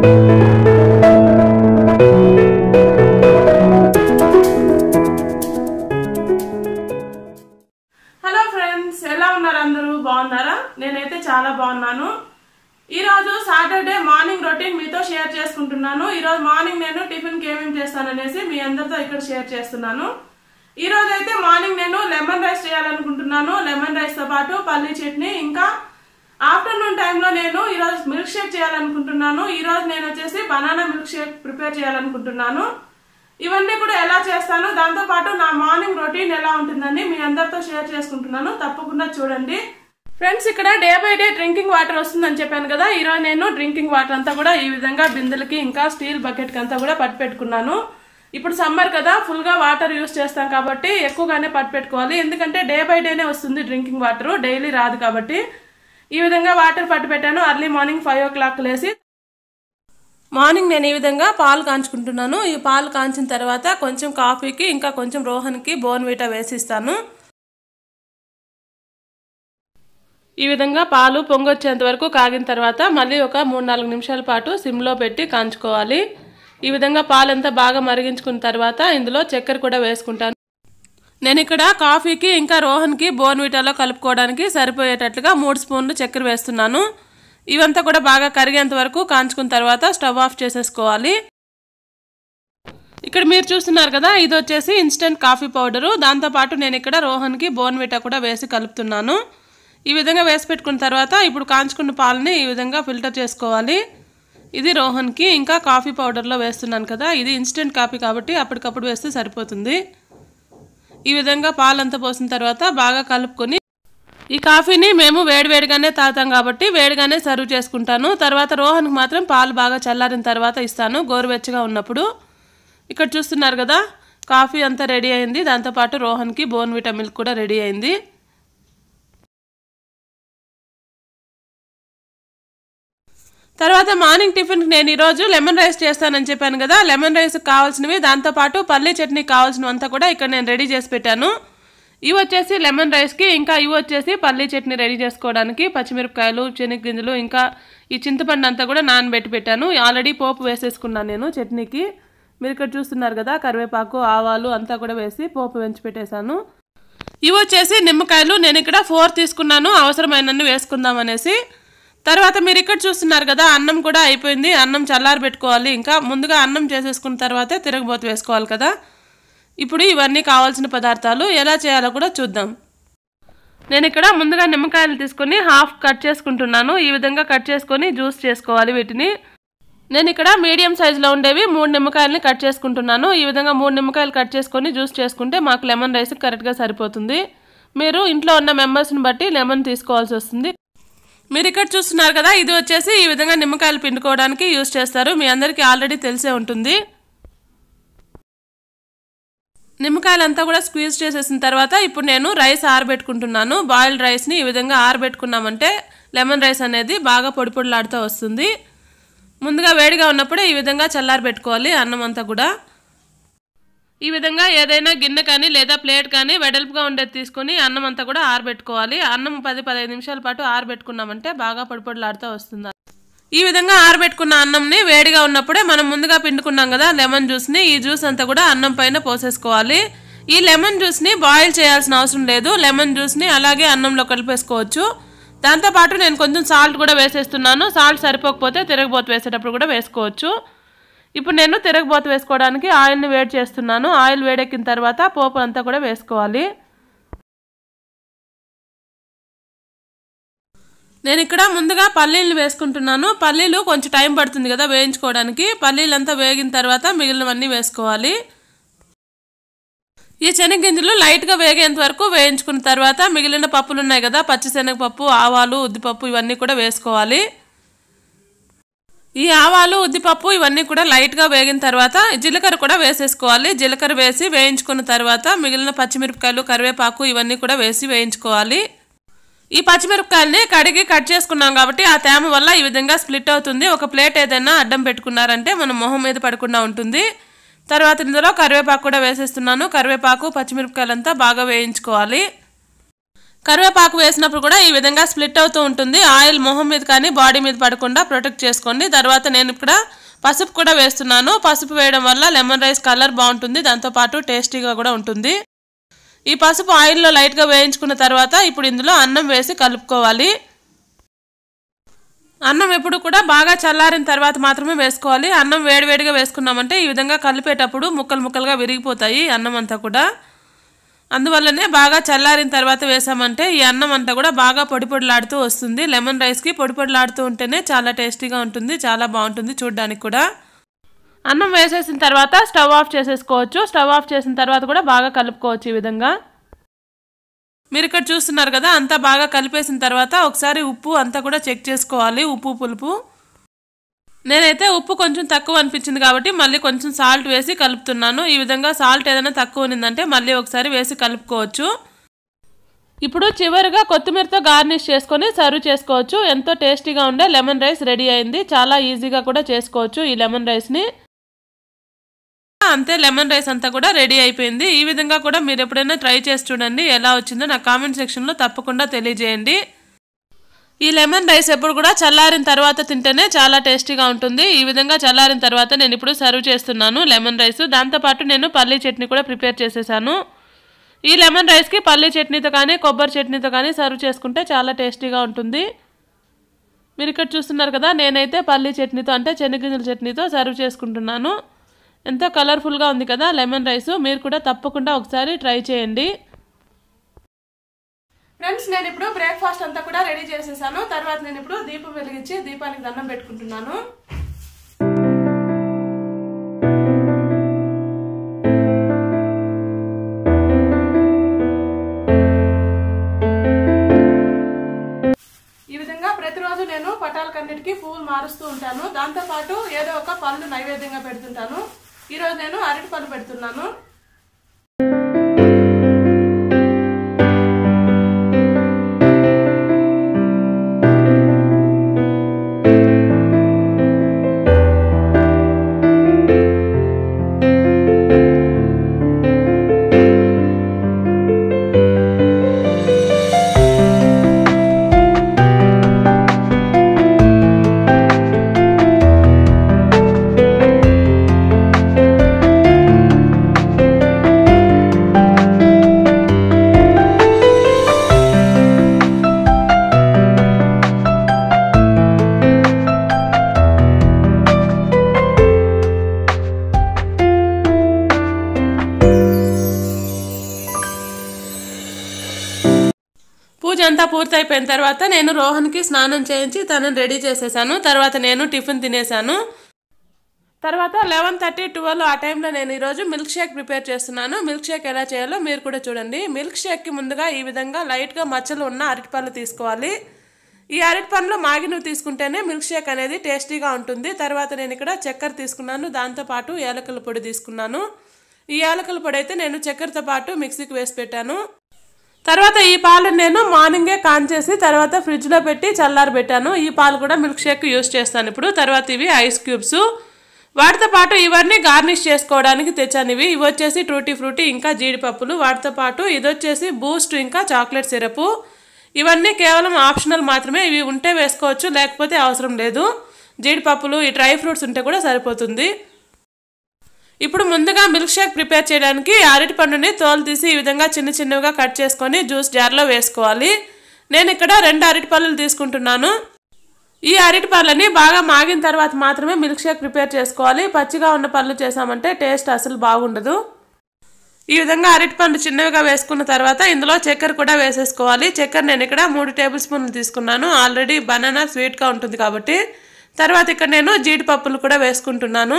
hello friends ఎలా ఉన్నారు అందరూ బాగున్నారా నేనైతే చాలా బాగున్నాను ఈరోజు సాటర్డే మార్నింగ్ రొటీన్ మీతో షేర్ చేసుకుంటున్నాను ఈరోజు మార్నింగ్ నేను టిఫిన్కి ఏమేమి చేస్తాననేసి మీ అందరితో ఇక్కడ షేర్ చేస్తున్నాను ఈరోజు అయితే మార్నింగ్ నేను లెమన్ రైస్ చేయాలనుకుంటున్నాను లెమన్ రైస్తో పాటు పల్లీ చట్నీ ఇంకా ఆఫ్టర్నూన్ టైంలో నేను ఈరోజు మిల్క్ షేక్ చేయాలనుకుంటున్నాను ఈరోజు నేను వచ్చేసి బనానా మిల్క్ షేక్ ప్రిపేర్ చేయాలనుకుంటున్నాను ఇవన్నీ కూడా ఎలా చేస్తాను దాంతోపాటు నా మార్నింగ్ రొటీన్ ఎలా ఉంటుందని మీ అందరితో షేర్ చేసుకుంటున్నాను తప్పకుండా చూడండి ఫ్రెండ్స్ ఇక్కడ day by day drinking water వస్తుందని చెప్పాను కదా ఈరోజు నేను డ్రింకింగ్ వాటర్ అంతా కూడా ఈ విధంగా బిందెలకి ఇంకా స్టీల్ బకెట్కి అంతా కూడా పట్టు పెట్టుకున్నాను ఇప్పుడు సమ్మర్ కదా ఫుల్గా వాటర్ యూస్ చేస్తాం కాబట్టి ఎక్కువగానే పట్టు పెట్టుకోవాలి ఎందుకంటే డే బై డేనే వస్తుంది డ్రింకింగ్ వాటర్ డైలీ రాదు కాబట్టి ఈ విధంగా వాటర్ పట్టు పెట్టాను early morning five o'clock లేసి మార్నింగ్ నేను ఈ విధంగా పాలు కాంచుకుంటున్నాను ఈ పాలు కాంచిన తర్వాత కొంచెం కాఫీకి ఇంకా కొంచెం రోహన్కి బోన్వీటా వేసిస్తాను ఈ విధంగా పాలు పొంగొచ్చేంత వరకు కాగిన తర్వాత మళ్ళీ ఒక మూడు నాలుగు నిమిషాల పాటు సిమ్లో పెట్టి కాంచుకోవాలి ఈ విధంగా పాలంతా బాగా మరిగించుకున్న తర్వాత ఇందులో చక్కెర కూడా వేసుకుంటాను నేను ఇక్కడ కాఫీకి ఇంకా రోహన్కి బోన్విటాలో కలుపుకోవడానికి సరిపోయేటట్లుగా మూడు స్పూన్లు చక్కెర వేస్తున్నాను ఇవంతా కూడా బాగా కరిగేంత వరకు కాంచుకున్న తర్వాత స్టవ్ ఆఫ్ చేసేసుకోవాలి ఇక్కడ మీరు చూస్తున్నారు కదా ఇది వచ్చేసి ఇన్స్టెంట్ కాఫీ పౌడరు దాంతోపాటు నేను ఇక్కడ రోహన్కి బోన్విటా కూడా వేసి కలుపుతున్నాను ఈ విధంగా వేసి పెట్టుకున్న తర్వాత ఇప్పుడు కాంచుకున్న పాలని ఈ విధంగా ఫిల్టర్ చేసుకోవాలి ఇది రోహన్కి ఇంకా కాఫీ పౌడర్లో వేస్తున్నాను కదా ఇది ఇన్స్టెంట్ కాఫీ కాబట్టి అప్పటికప్పుడు వేస్తే సరిపోతుంది ఈ విధంగా పాలంతా పోసిన తర్వాత బాగా కలుపుకొని ఈ కాఫీని మేము వేడివేడిగానే తాగుతాం కాబట్టి వేడిగానే సర్వ్ చేసుకుంటాను తర్వాత రోహన్కి మాత్రం పాలు బాగా చల్లారిన తర్వాత ఇస్తాను గోరువెచ్చగా ఉన్నప్పుడు ఇక్కడ చూస్తున్నారు కదా కాఫీ అంతా రెడీ అయింది దాంతోపాటు రోహన్కి బోన్ విటా మిల్క్ కూడా రెడీ అయింది తర్వాత మార్నింగ్ టిఫిన్ నేను ఈరోజు లెమన్ రైస్ చేస్తానని చెప్పాను కదా లెమన్ రైస్ కావాల్సినవి దాంతోపాటు పల్లీ చట్నీ అంతా కూడా ఇక్కడ నేను రెడీ చేసి పెట్టాను ఇవి వచ్చేసి లెమన్ రైస్కి ఇంకా ఇవి వచ్చేసి పల్లీ చట్నీ రెడీ చేసుకోవడానికి పచ్చిమిరపకాయలు శనగగింజలు ఇంకా ఈ చింతపండు అంతా కూడా నానబెట్టి పెట్టాను ఆల్రెడీ పోపు వేసేసుకున్నాను నేను చట్నీకి మీరు ఇక్కడ చూస్తున్నారు కదా కరివేపాకు ఆవాలు అంతా కూడా వేసి పోపు వెంచి పెట్టేశాను ఇవి వచ్చేసి నిమ్మకాయలు నేను ఇక్కడ ఫోర్ తీసుకున్నాను అవసరమైనన్ని వేసుకుందాం అనేసి తర్వాత మీరు ఇక్కడ చూస్తున్నారు కదా అన్నం కూడా అయిపోయింది అన్నం చల్లారి పెట్టుకోవాలి ఇంకా ముందుగా అన్నం చేసేసుకున్న తర్వాతే తిరగబోతు వేసుకోవాలి కదా ఇప్పుడు ఇవన్నీ కావాల్సిన పదార్థాలు ఎలా చేయాలో కూడా చూద్దాం నేను ఇక్కడ ముందుగా నిమ్మకాయలు తీసుకొని హాఫ్ కట్ చేసుకుంటున్నాను ఈ విధంగా కట్ చేసుకొని జ్యూస్ చేసుకోవాలి వీటిని నేను ఇక్కడ మీడియం సైజులో ఉండేవి మూడు నిమ్మకాయలని కట్ చేసుకుంటున్నాను ఈ విధంగా మూడు నిమ్మకాయలు కట్ చేసుకొని జ్యూస్ చేసుకుంటే మాకు లెమన్ రైస్ కరెక్ట్గా సరిపోతుంది మీరు ఇంట్లో ఉన్న మెంబర్స్ని బట్టి లెమన్ తీసుకోవాల్సి వస్తుంది మీరు ఇక్కడ చూస్తున్నారు కదా ఇది వచ్చేసి ఈ విధంగా నిమ్మకాయలు పిండుకోవడానికి యూజ్ చేస్తారు మీ అందరికీ ఆల్రెడీ తెలిసే ఉంటుంది నిమ్మకాయలంతా కూడా స్క్వీజ్ చేసేసిన తర్వాత ఇప్పుడు నేను రైస్ ఆరబెట్టుకుంటున్నాను బాయిల్డ్ రైస్ని ఈ విధంగా ఆరబెట్టుకున్నామంటే లెమన్ రైస్ అనేది బాగా పొడి పొడిలాడుతూ వస్తుంది ముందుగా వేడిగా ఉన్నప్పుడే ఈ విధంగా చల్లారబెట్టుకోవాలి అన్నం అంతా కూడా ఈ విధంగా ఏదైనా గిన్నె కానీ లేదా ప్లేట్ కానీ వెడల్పుగా ఉండేది తీసుకొని అన్నం అంతా కూడా ఆరబెట్టుకోవాలి అన్నం పది పదిహేను నిమిషాల పాటు ఆరబెట్టుకున్నామంటే బాగా పొడిపొడిలాడుతూ వస్తుంది ఈ విధంగా ఆరబెట్టుకున్న అన్నంని వేడిగా ఉన్నప్పుడే మనం ముందుగా పిండుకున్నాం కదా లెమన్ జ్యూస్ని ఈ జ్యూస్ అంతా కూడా అన్నం పైన పోసేసుకోవాలి ఈ లెమన్ జ్యూస్ని బాయిల్ చేయాల్సిన అవసరం లేదు లెమన్ జ్యూస్ని అలాగే అన్నంలో కలిపేసుకోవచ్చు దాంతోపాటు నేను కొంచెం సాల్ట్ కూడా వేసేస్తున్నాను సాల్ట్ సరిపోకపోతే తిరగబోతు వేసేటప్పుడు కూడా వేసుకోవచ్చు ఇప్పుడు నేను తిరగబోత వేసుకోవడానికి ఆయిల్ని వేడి చేస్తున్నాను ఆయిల్ వేడెక్కిన తర్వాత పోపు అంతా కూడా వేసుకోవాలి నేను ఇక్కడ ముందుగా పల్లీలు వేసుకుంటున్నాను పల్లీలు కొంచెం టైం పడుతుంది కదా వేయించుకోవడానికి పల్లీలంతా వేగిన తర్వాత మిగిలినవన్నీ వేసుకోవాలి ఈ శనగగింజలు లైట్గా వేగేంత వరకు వేయించుకున్న తర్వాత మిగిలిన పప్పులు ఉన్నాయి కదా పచ్చిశనగపప్పు ఆవాలు ఉద్దిపప్పు ఇవన్నీ కూడా వేసుకోవాలి ఈ ఆవాలు ఉద్దిపప్పు ఇవన్నీ కూడా లైట్గా వేగిన తర్వాత జీలకర్ర కూడా వేసేసుకోవాలి జీలకర్ర వేసి వేయించుకున్న తర్వాత మిగిలిన పచ్చిమిరపకాయలు కరివేపాకు ఇవన్నీ కూడా వేసి వేయించుకోవాలి ఈ పచ్చిమిరపకాయల్ని కడిగి కట్ చేసుకున్నాం కాబట్టి ఆ తేమ వల్ల ఈ విధంగా స్ప్లిట్ అవుతుంది ఒక ప్లేట్ ఏదైనా అడ్డం పెట్టుకున్నారంటే మనం మొహం మీద పడకుండా ఉంటుంది తర్వాత ఇందులో కరివేపాకు కూడా వేసేస్తున్నాను కరివేపాకు పచ్చిమిరపకాయలంతా బాగా వేయించుకోవాలి కరివేపాకు వేసినప్పుడు కూడా ఈ విధంగా స్ప్లిట్ అవుతూ ఉంటుంది ఆయిల్ మొహం మీద కానీ బాడీ మీద పడకుండా ప్రొటెక్ట్ చేసుకోండి తర్వాత నేను ఇక్కడ పసుపు కూడా వేస్తున్నాను పసుపు వేయడం వల్ల లెమన్ రైస్ కలర్ బాగుంటుంది దాంతోపాటు టేస్టీగా కూడా ఉంటుంది ఈ పసుపు ఆయిల్లో లైట్గా వేయించుకున్న తర్వాత ఇప్పుడు ఇందులో అన్నం వేసి కలుపుకోవాలి అన్నం ఎప్పుడు కూడా బాగా చల్లారిన తర్వాత మాత్రమే వేసుకోవాలి అన్నం వేడివేడిగా వేసుకున్నామంటే ఈ విధంగా కలిపేటప్పుడు ముక్కలు ముక్కలుగా విరిగిపోతాయి అన్నం అంతా కూడా అందువల్లనే బాగా చల్లారిన తర్వాత వేసామంటే ఈ అన్నం అంతా కూడా బాగా పొడి పొడిలాడుతూ వస్తుంది లెమన్ రైస్కి పొడి పొడిలాడుతూ ఉంటేనే చాలా టేస్టీగా ఉంటుంది చాలా బాగుంటుంది చూడడానికి కూడా అన్నం వేసేసిన తర్వాత స్టవ్ ఆఫ్ చేసేసుకోవచ్చు స్టవ్ ఆఫ్ చేసిన తర్వాత కూడా బాగా కలుపుకోవచ్చు ఈ విధంగా మీరు ఇక్కడ చూస్తున్నారు కదా అంతా బాగా కలిపేసిన తర్వాత ఒకసారి ఉప్పు అంతా కూడా చెక్ చేసుకోవాలి ఉప్పు పులుపు నేనైతే ఉప్పు కొంచెం తక్కువ అనిపించింది కాబట్టి మళ్ళీ కొంచెం సాల్ట్ వేసి కలుపుతున్నాను ఈ విధంగా సాల్ట్ ఏదైనా తక్కువ ఉన్నిందంటే మళ్ళీ ఒకసారి వేసి కలుపుకోవచ్చు ఇప్పుడు చివరిగా కొత్తిమీరతో గార్నిష్ చేసుకొని సర్వ్ చేసుకోవచ్చు ఎంతో టేస్టీగా ఉండే లెమన్ రైస్ రెడీ అయింది చాలా ఈజీగా కూడా చేసుకోవచ్చు ఈ లెమన్ రైస్ని అంతే లెమన్ రైస్ అంతా కూడా రెడీ అయిపోయింది ఈ విధంగా కూడా మీరు ఎప్పుడైనా ట్రై చేసి చూడండి ఎలా వచ్చిందో నా కామెంట్ సెక్షన్లో తప్పకుండా తెలియజేయండి ఈ లెమన్ రైస్ ఎప్పుడు కూడా చల్లారిన తర్వాత తింటేనే చాలా టేస్టీగా ఉంటుంది ఈ విధంగా చల్లారిన తర్వాత నేను ఇప్పుడు సర్వ్ చేస్తున్నాను లెమన్ రైస్ దాంతోపాటు నేను పల్లీ చట్నీ కూడా ప్రిపేర్ చేసేసాను ఈ లెమన్ రైస్కి పల్లీ చట్నీతో కానీ కొబ్బరి చట్నీతో కానీ సర్వ్ చేసుకుంటే చాలా టేస్టీగా ఉంటుంది మీరు ఇక్కడ చూస్తున్నారు కదా నేనైతే పల్లీ చట్నీతో అంటే చెనిగింజల చట్నీతో సర్వ్ చేసుకుంటున్నాను ఎంతో కలర్ఫుల్గా ఉంది కదా లెమన్ రైస్ మీరు కూడా తప్పకుండా ఒకసారి ట్రై చేయండి ఫ్రెండ్స్ నేను ఇప్పుడు బ్రేక్ఫాస్ట్ అంతా కూడా రెడీ చేసేసాను తర్వాత నేను ఇప్పుడు దీపం వెలిగించి దీపానికి దండం పెట్టుకుంటున్నాను ఈ విధంగా ప్రతిరోజు నేను పటాలకన్నిటికీ పువ్వులు మారుస్తూ ఉంటాను దాంతోపాటు ఏదో ఒక పళ్ళు నైవేద్యంగా పెడుతుంటాను ఈరోజు నేను అరటి పళ్ళు పెడుతున్నాను అంతా పూర్తయిపోయిన తర్వాత నేను రోహన్కి స్నానం చేయించి తనను రెడీ చేసేసాను తర్వాత నేను టిఫిన్ తినేసాను తర్వాత లెవెన్ థర్టీ ట్వెల్వ్ ఆ టైంలో నేను ఈరోజు మిల్క్ షేక్ ప్రిపేర్ చేస్తున్నాను మిల్క్ షేక్ ఎలా చేయాలో మీరు కూడా చూడండి మిల్క్ షేక్కి ముందుగా ఈ విధంగా లైట్గా మచ్చలు ఉన్న అరటిపళ్ళు తీసుకోవాలి ఈ అరటిపండ్లు మాగి నువ్వు తీసుకుంటేనే మిల్క్ షేక్ అనేది టేస్టీగా ఉంటుంది తర్వాత నేను ఇక్కడ చక్కెర తీసుకున్నాను దాంతోపాటు యాలకుల పొడి తీసుకున్నాను ఈ ఏలకల పొడి అయితే నేను చక్కెరతో పాటు మిక్సీకి వేసి పెట్టాను తర్వాత ఈ పాలు నేను మార్నింగే కాంచేసి తర్వాత ఫ్రిడ్జ్లో పెట్టి పెట్టాను ఈ పాలు కూడా మిల్క్ షేక్ యూస్ చేస్తాను ఇప్పుడు తర్వాత ఇవి ఐస్ క్యూబ్స్ వాటితో పాటు ఇవన్నీ గార్నిష్ చేసుకోవడానికి తెచ్చాను ఇవి ఇవి వచ్చేసి ట్రూటీ ఫ్రూటీ ఇంకా జీడిపప్పులు వాటితో పాటు ఇది వచ్చేసి బూస్ట్ ఇంకా చాక్లెట్ సిరప్ ఇవన్నీ కేవలం ఆప్షనల్ మాత్రమే ఇవి ఉంటే వేసుకోవచ్చు లేకపోతే అవసరం లేదు జీడిపప్పులు ఈ డ్రై ఫ్రూట్స్ ఉంటే కూడా సరిపోతుంది ఇప్పుడు ముందుగా మిల్క్ షేక్ ప్రిపేర్ చేయడానికి అరటి పండుని తోలు తీసి ఈ విధంగా చిన్న చిన్నగా కట్ చేసుకొని జ్యూస్ జార్లో వేసుకోవాలి నేను ఇక్కడ రెండు అరటి పళ్ళులు తీసుకుంటున్నాను ఈ అరటి పళ్ళని బాగా మాగిన తర్వాత మాత్రమే మిల్క్ షేక్ ప్రిపేర్ చేసుకోవాలి పచ్చిగా ఉన్న పళ్ళు చేసామంటే టేస్ట్ అసలు బాగుండదు ఈ విధంగా అరటి పండు చిన్నవిగా వేసుకున్న తర్వాత ఇందులో చక్కెర కూడా వేసేసుకోవాలి చక్కెర నేను ఇక్కడ మూడు టేబుల్ స్పూన్లు తీసుకున్నాను ఆల్రెడీ బనానా స్వీట్గా ఉంటుంది కాబట్టి తర్వాత ఇక్కడ నేను జీడిపప్పులు కూడా వేసుకుంటున్నాను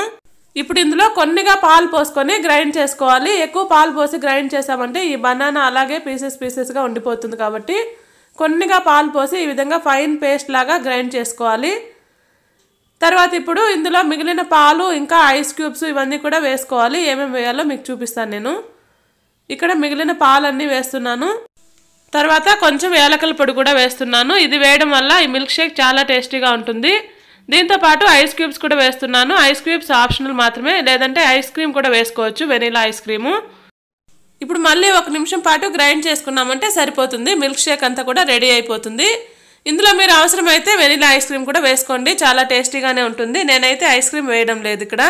ఇప్పుడు ఇందులో కొన్నిగా పాలు పోసుకొని గ్రైండ్ చేసుకోవాలి ఎక్కువ పాలు పోసి గ్రైండ్ చేసామంటే ఈ బనానా అలాగే పీసెస్ పీసెస్గా ఉండిపోతుంది కాబట్టి కొన్నిగా పాలు పోసి ఈ విధంగా ఫైన్ పేస్ట్ లాగా గ్రైండ్ చేసుకోవాలి తర్వాత ఇప్పుడు ఇందులో మిగిలిన పాలు ఇంకా ఐస్ క్యూబ్స్ ఇవన్నీ కూడా వేసుకోవాలి ఏమేమి వేయాలో మీకు చూపిస్తాను నేను ఇక్కడ మిగిలిన పాలన్నీ వేస్తున్నాను తర్వాత కొంచెం ఏలకల పొడి కూడా వేస్తున్నాను ఇది వేయడం వల్ల ఈ మిల్క్ షేక్ చాలా టేస్టీగా ఉంటుంది దీంతో పాటు ఐస్ క్యూబ్స్ కూడా వేస్తున్నాను ఐస్ క్యూబ్స్ ఆప్షనల్ మాత్రమే లేదంటే ఐస్ క్రీమ్ కూడా వేసుకోవచ్చు వెనీలా ఐస్ క్రీము ఇప్పుడు మళ్ళీ ఒక నిమిషం పాటు గ్రైండ్ చేసుకున్నామంటే సరిపోతుంది మిల్క్ షేక్ అంతా కూడా రెడీ అయిపోతుంది ఇందులో మీరు అవసరమైతే వెనీలా ఐస్ క్రీమ్ కూడా వేసుకోండి చాలా టేస్టీగానే ఉంటుంది నేనైతే ఐస్ క్రీమ్ వేయడం లేదు ఇక్కడ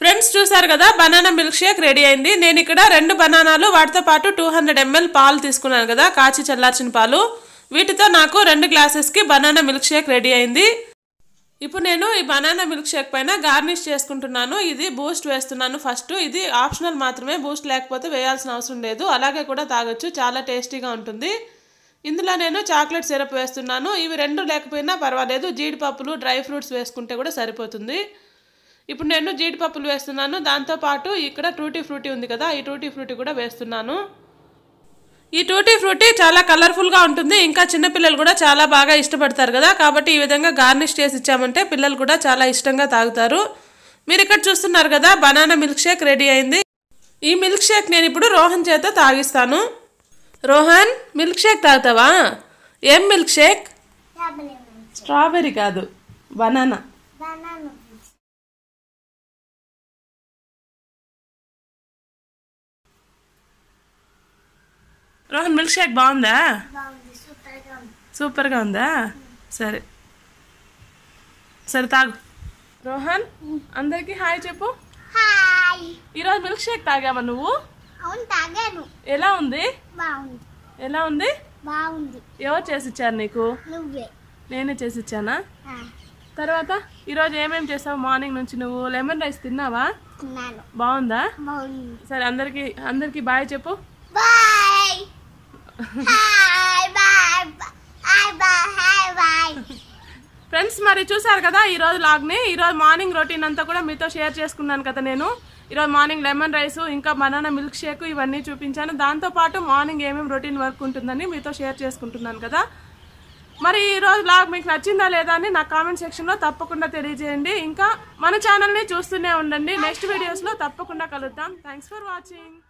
ఫ్రెండ్స్ చూసారు కదా బనానా మిల్క్ షేక్ రెడీ అయింది నేను ఇక్కడ రెండు బనానాలు వాటితో పాటు టూ హండ్రెడ్ ఎంఎల్ పాలు తీసుకున్నాను కదా కాచి చల్లార్చిన పాలు వీటితో నాకు రెండు గ్లాసెస్కి బనానా మిల్క్ షేక్ రెడీ అయింది ఇప్పుడు నేను ఈ బనానా మిల్క్ షేక్ పైన గార్నిష్ చేసుకుంటున్నాను ఇది బూస్ట్ వేస్తున్నాను ఫస్ట్ ఇది ఆప్షనల్ మాత్రమే బూస్ట్ లేకపోతే వేయాల్సిన అవసరం లేదు అలాగే కూడా తాగొచ్చు చాలా టేస్టీగా ఉంటుంది ఇందులో నేను చాక్లెట్ సిరప్ వేస్తున్నాను ఇవి రెండు లేకపోయినా పర్వాలేదు జీడిపప్పులు డ్రై ఫ్రూట్స్ వేసుకుంటే కూడా సరిపోతుంది ఇప్పుడు నేను జీడిపప్పులు వేస్తున్నాను దాంతోపాటు ఇక్కడ టూటీ ఫ్రూటీ ఉంది కదా ఈ టూటీ ఫ్రూటీ కూడా వేస్తున్నాను ఈ టూటీ ఫ్రూటీ చాలా కలర్ఫుల్గా ఉంటుంది ఇంకా చిన్నపిల్లలు కూడా చాలా బాగా ఇష్టపడతారు కదా కాబట్టి ఈ విధంగా గార్నిష్ చేసి ఇచ్చామంటే పిల్లలు కూడా చాలా ఇష్టంగా తాగుతారు మీరు ఇక్కడ చూస్తున్నారు కదా బనానా మిల్క్ షేక్ రెడీ అయింది ఈ మిల్క్ షేక్ నేను ఇప్పుడు రోహన్ చేత తాగిస్తాను రోహన్ మిల్క్ షేక్ తాగుతావా ఏం మిల్క్ షేక్ స్ట్రాబెర్రీ కాదు బనానా రోహన్ మిల్క్ షేక్ బాగుందా సూపర్గా ఉందా సరే సరే తాగు రోహన్ అందరికీ హాయ్ చెప్పు ఈరోజు మిల్క్ షేక్ తాగావా నువ్వు ఎలా ఉంది ఎలా ఉంది బాగుంది ఎవరు చేసి ఇచ్చారు నీకు నేనే చేసి ఇచ్చానా తర్వాత ఈరోజు ఏమేమి చేసావు మార్నింగ్ నుంచి నువ్వు లెమన్ రైస్ తిన్నావా బాగుందా సరే అందరికి అందరికి బాయ్ చెప్పు బాయ్ ఫ్రెండ్స్ మరి చూసారు కదా ఈరోజు లాగ్ని ఈరోజు మార్నింగ్ రొటీన్ అంతా కూడా మీతో షేర్ చేసుకున్నాను కదా నేను ఈరోజు మార్నింగ్ లెమన్ రైస్ ఇంకా బనానా మిల్క్ షేక్ ఇవన్నీ చూపించాను దాంతోపాటు మార్నింగ్ ఏమేమి రొటీన్ వర్క్ ఉంటుందని మీతో షేర్ చేసుకుంటున్నాను కదా మరి ఈరోజు లాగ్ మీకు నచ్చిందా లేదా అని నా కామెంట్ సెక్షన్లో తప్పకుండా తెలియజేయండి ఇంకా మన ఛానల్ని చూస్తూనే ఉండండి నెక్స్ట్ వీడియోస్లో తప్పకుండా కలుద్దాం థ్యాంక్స్ ఫర్ వాచింగ్